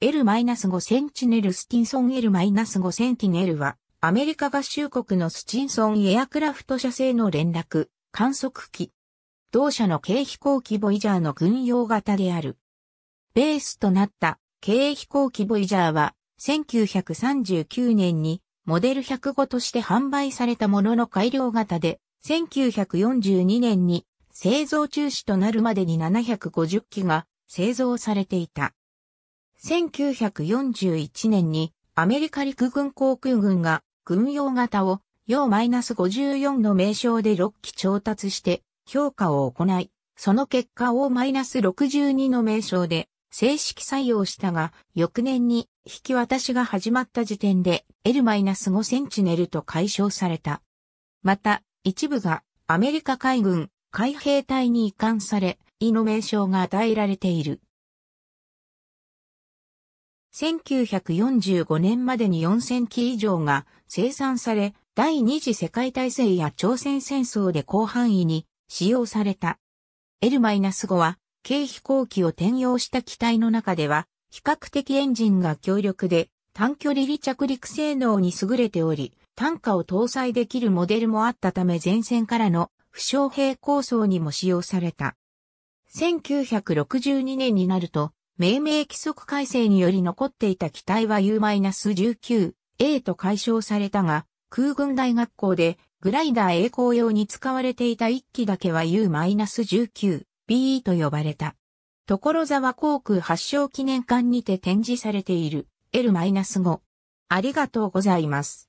L-5 センチネルスティンソン L-5 センティネルは、アメリカ合衆国のスチンソンエアクラフト社製の連絡、観測機。同社の軽飛行機ボイジャーの軍用型である。ベースとなった軽飛行機ボイジャーは、1939年にモデル105として販売されたものの改良型で、1942年に製造中止となるまでに750機が製造されていた。1941年にアメリカ陸軍航空軍が軍用型を洋 -54 の名称で6機調達して評価を行い、その結果を -62 の名称で正式採用したが、翌年に引き渡しが始まった時点で L-5 センチネルと解消された。また、一部がアメリカ海軍海兵隊に移管され、異の名称が与えられている。1945年までに4000機以上が生産され、第二次世界大戦や朝鮮戦争で広範囲に使用された。L-5 は、軽飛行機を転用した機体の中では、比較的エンジンが強力で、短距離離着陸性能に優れており、単価を搭載できるモデルもあったため前線からの負傷兵構想にも使用された。1962年になると、命名規則改正により残っていた機体は U-19A と解消されたが、空軍大学校でグライダー栄光用に使われていた1機だけは U-19B と呼ばれた。所沢航空発祥記念館にて展示されている L-5。ありがとうございます。